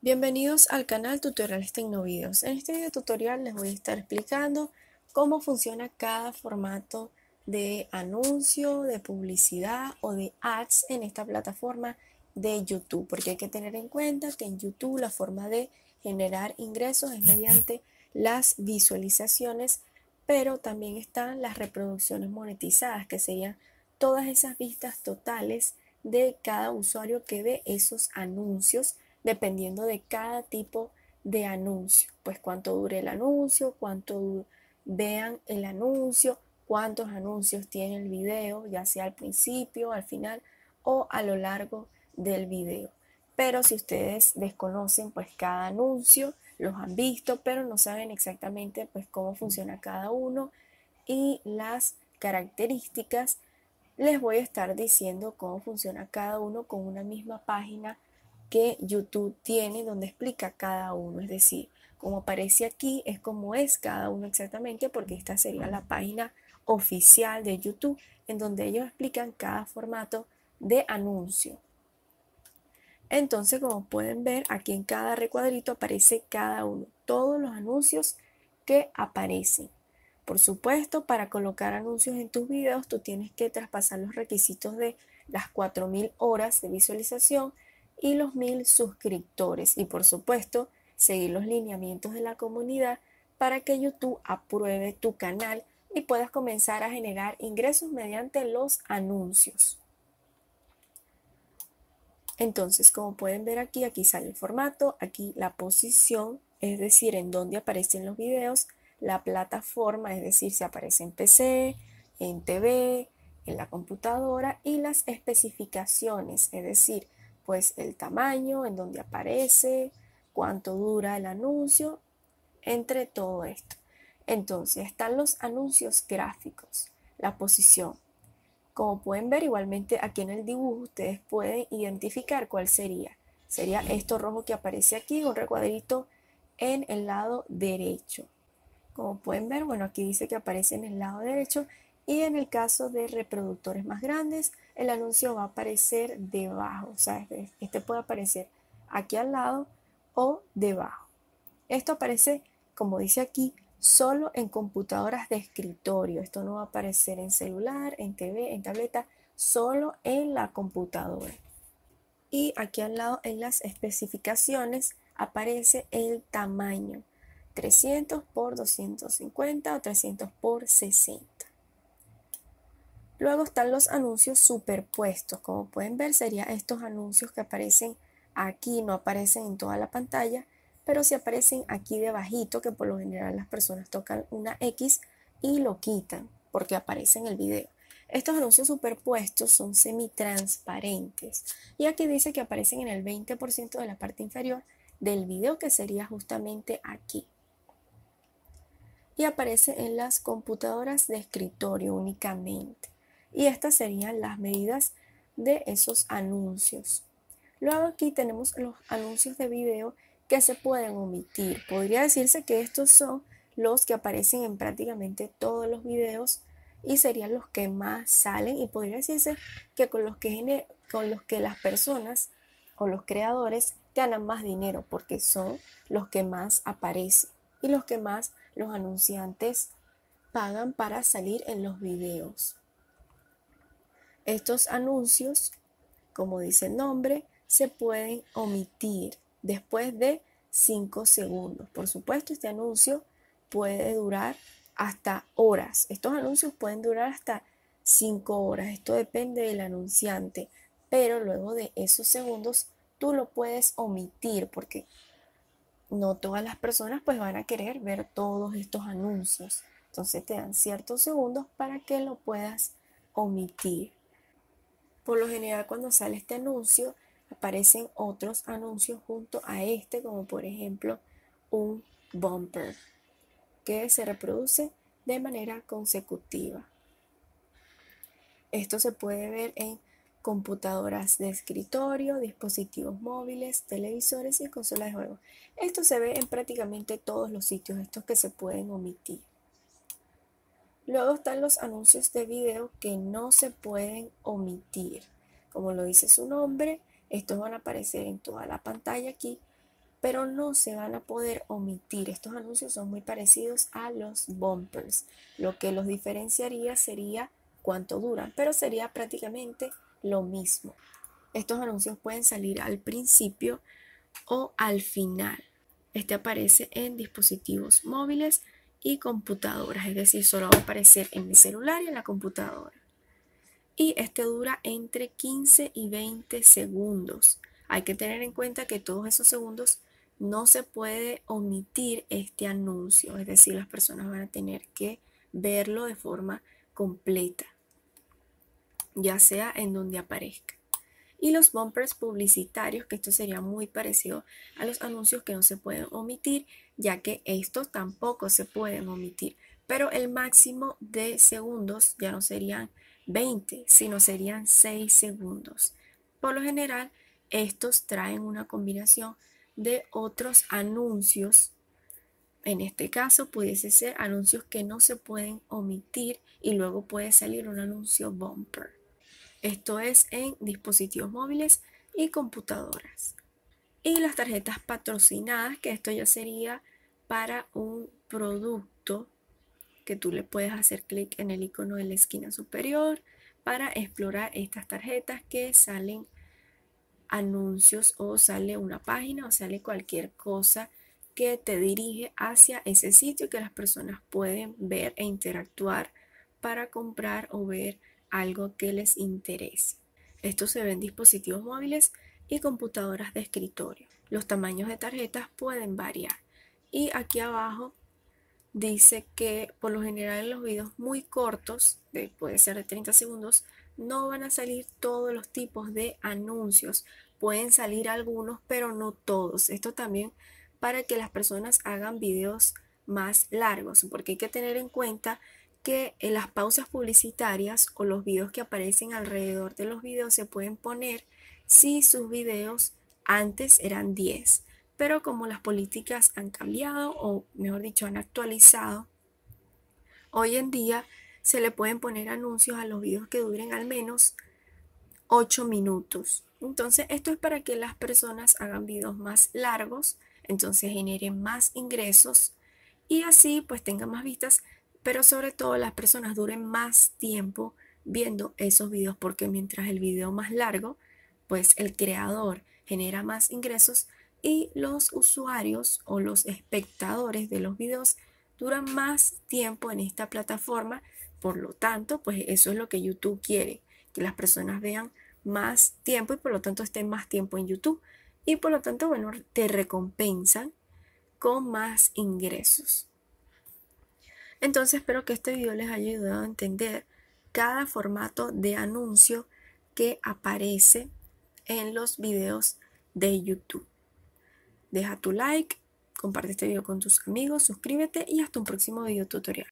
Bienvenidos al canal Tutoriales Tecnovideos. En este video tutorial les voy a estar explicando cómo funciona cada formato de anuncio, de publicidad o de ads en esta plataforma de YouTube, porque hay que tener en cuenta que en YouTube la forma de generar ingresos es mediante las visualizaciones, pero también están las reproducciones monetizadas, que serían todas esas vistas totales de cada usuario que ve esos anuncios dependiendo de cada tipo de anuncio. Pues cuánto dure el anuncio, cuánto vean el anuncio, cuántos anuncios tiene el video, ya sea al principio, al final o a lo largo del video. Pero si ustedes desconocen pues cada anuncio, los han visto, pero no saben exactamente pues cómo funciona cada uno y las características, les voy a estar diciendo cómo funciona cada uno con una misma página que YouTube tiene donde explica cada uno. Es decir, como aparece aquí, es como es cada uno exactamente, porque esta sería la página oficial de YouTube en donde ellos explican cada formato de anuncio. Entonces, como pueden ver, aquí en cada recuadrito aparece cada uno, todos los anuncios que aparecen. Por supuesto, para colocar anuncios en tus videos, tú tienes que traspasar los requisitos de las 4.000 horas de visualización y los mil suscriptores. Y por supuesto, seguir los lineamientos de la comunidad para que YouTube apruebe tu canal y puedas comenzar a generar ingresos mediante los anuncios. Entonces, como pueden ver aquí, aquí sale el formato, aquí la posición, es decir, en dónde aparecen los videos, la plataforma, es decir, si aparece en PC, en TV, en la computadora y las especificaciones, es decir, pues el tamaño, en dónde aparece, cuánto dura el anuncio, entre todo esto. Entonces están los anuncios gráficos, la posición. Como pueden ver igualmente aquí en el dibujo ustedes pueden identificar cuál sería. Sería esto rojo que aparece aquí, un recuadrito en el lado derecho. Como pueden ver, bueno, aquí dice que aparece en el lado derecho y en el caso de reproductores más grandes, el anuncio va a aparecer debajo, o sea, este, este puede aparecer aquí al lado o debajo. Esto aparece, como dice aquí, solo en computadoras de escritorio. Esto no va a aparecer en celular, en TV, en tableta, solo en la computadora. Y aquí al lado en las especificaciones aparece el tamaño, 300 por 250 o 300 por 60. Luego están los anuncios superpuestos. Como pueden ver, serían estos anuncios que aparecen aquí, no aparecen en toda la pantalla, pero sí aparecen aquí debajito, que por lo general las personas tocan una X y lo quitan porque aparece en el video. Estos anuncios superpuestos son semitransparentes y aquí dice que aparecen en el 20% de la parte inferior del video que sería justamente aquí. Y aparece en las computadoras de escritorio únicamente. Y estas serían las medidas de esos anuncios. Luego aquí tenemos los anuncios de video que se pueden omitir. Podría decirse que estos son los que aparecen en prácticamente todos los videos y serían los que más salen y podría decirse que con los que, con los que las personas o los creadores ganan más dinero porque son los que más aparecen y los que más los anunciantes pagan para salir en los videos. Estos anuncios, como dice el nombre, se pueden omitir después de 5 segundos. Por supuesto, este anuncio puede durar hasta horas. Estos anuncios pueden durar hasta 5 horas. Esto depende del anunciante. Pero luego de esos segundos tú lo puedes omitir porque no todas las personas pues van a querer ver todos estos anuncios. Entonces te dan ciertos segundos para que lo puedas omitir. Por lo general cuando sale este anuncio aparecen otros anuncios junto a este, como por ejemplo un bumper que se reproduce de manera consecutiva. Esto se puede ver en computadoras de escritorio, dispositivos móviles, televisores y consolas de juego. Esto se ve en prácticamente todos los sitios, estos que se pueden omitir. Luego están los anuncios de video que no se pueden omitir. Como lo dice su nombre, estos van a aparecer en toda la pantalla aquí, pero no se van a poder omitir. Estos anuncios son muy parecidos a los bumpers. Lo que los diferenciaría sería cuánto duran, pero sería prácticamente lo mismo. Estos anuncios pueden salir al principio o al final. Este aparece en dispositivos móviles y computadoras, es decir, solo va a aparecer en mi celular y en la computadora. Y este dura entre 15 y 20 segundos. Hay que tener en cuenta que todos esos segundos no se puede omitir este anuncio, es decir, las personas van a tener que verlo de forma completa, ya sea en donde aparezca y los bumpers publicitarios, que esto sería muy parecido a los anuncios que no se pueden omitir, ya que estos tampoco se pueden omitir. Pero el máximo de segundos ya no serían 20, sino serían 6 segundos. Por lo general, estos traen una combinación de otros anuncios. En este caso, pudiese ser anuncios que no se pueden omitir y luego puede salir un anuncio bumper. Esto es en dispositivos móviles y computadoras. Y las tarjetas patrocinadas, que esto ya sería para un producto que tú le puedes hacer clic en el icono de la esquina superior para explorar estas tarjetas que salen anuncios o sale una página o sale cualquier cosa que te dirige hacia ese sitio que las personas pueden ver e interactuar para comprar o ver algo que les interese. esto se ven dispositivos móviles y computadoras de escritorio. Los tamaños de tarjetas pueden variar. Y aquí abajo dice que por lo general en los videos muy cortos, puede ser de 30 segundos, no van a salir todos los tipos de anuncios. Pueden salir algunos, pero no todos. Esto también para que las personas hagan videos más largos, porque hay que tener en cuenta que en las pausas publicitarias o los videos que aparecen alrededor de los videos se pueden poner si sus videos antes eran 10. Pero como las políticas han cambiado o mejor dicho han actualizado, hoy en día se le pueden poner anuncios a los videos que duren al menos 8 minutos. Entonces esto es para que las personas hagan videos más largos, entonces generen más ingresos y así pues tengan más vistas pero sobre todo las personas duren más tiempo viendo esos videos porque mientras el video más largo, pues el creador genera más ingresos y los usuarios o los espectadores de los videos duran más tiempo en esta plataforma. Por lo tanto, pues eso es lo que YouTube quiere, que las personas vean más tiempo y por lo tanto estén más tiempo en YouTube. Y por lo tanto, bueno, te recompensan con más ingresos. Entonces espero que este video les haya ayudado a entender cada formato de anuncio que aparece en los videos de YouTube. Deja tu like, comparte este video con tus amigos, suscríbete y hasta un próximo video tutorial.